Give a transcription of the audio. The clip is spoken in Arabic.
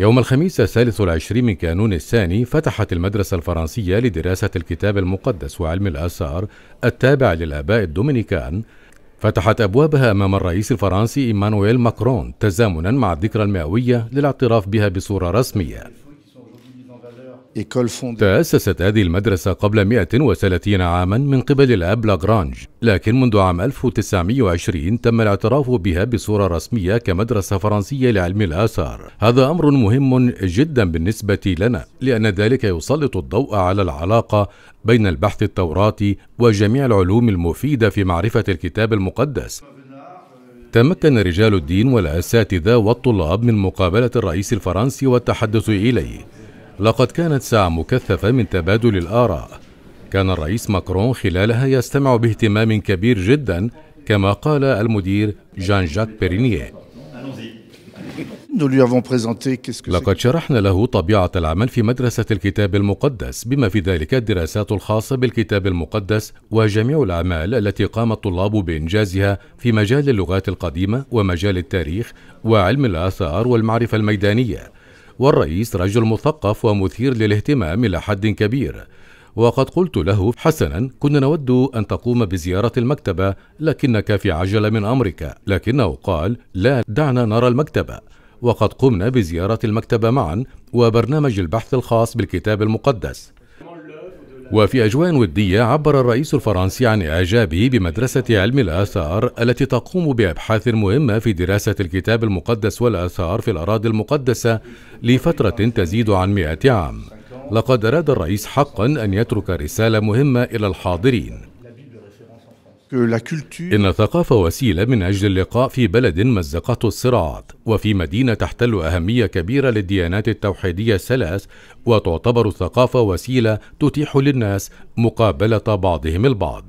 يوم الخميس الثالث والعشرين من كانون الثاني فتحت المدرسة الفرنسية لدراسة الكتاب المقدس وعلم الآثار التابع للآباء الدومينيكان فتحت أبوابها أمام الرئيس الفرنسي إيمانويل ماكرون تزامنا مع الذكرى المئوية للاعتراف بها بصورة رسمية تأسست هذه المدرسة قبل 130 عاما من قبل الأب لاغرانج لكن منذ عام 1920 تم الاعتراف بها بصورة رسمية كمدرسة فرنسية لعلم الآثار هذا أمر مهم جدا بالنسبة لنا لأن ذلك يسلط الضوء على العلاقة بين البحث التوراتي وجميع العلوم المفيدة في معرفة الكتاب المقدس تمكن رجال الدين والأساتذة والطلاب من مقابلة الرئيس الفرنسي والتحدث إليه لقد كانت ساعة مكثفة من تبادل الآراء كان الرئيس ماكرون خلالها يستمع باهتمام كبير جدا كما قال المدير جان جاك بيرينيه لقد شرحنا له طبيعة العمل في مدرسة الكتاب المقدس بما في ذلك الدراسات الخاصة بالكتاب المقدس وجميع الأعمال التي قام الطلاب بإنجازها في مجال اللغات القديمة ومجال التاريخ وعلم الآثار والمعرفة الميدانية والرئيس رجل مثقف ومثير للاهتمام إلى حد كبير وقد قلت له حسنا كنا نود أن تقوم بزيارة المكتبة لكنك في عجلة من أمرك لكنه قال لا دعنا نرى المكتبة وقد قمنا بزيارة المكتبة معا وبرنامج البحث الخاص بالكتاب المقدس وفي أجواء ودية عبر الرئيس الفرنسي عن إعجابه بمدرسة علم الآثار التي تقوم بأبحاث مهمة في دراسة الكتاب المقدس والآثار في الأراضي المقدسة لفترة تزيد عن مئة عام لقد أراد الرئيس حقا أن يترك رسالة مهمة إلى الحاضرين إن الثقافة وسيلة من أجل اللقاء في بلد مزقته الصراعات وفي مدينة تحتل أهمية كبيرة للديانات التوحيدية الثلاث وتعتبر الثقافة وسيلة تتيح للناس مقابلة بعضهم البعض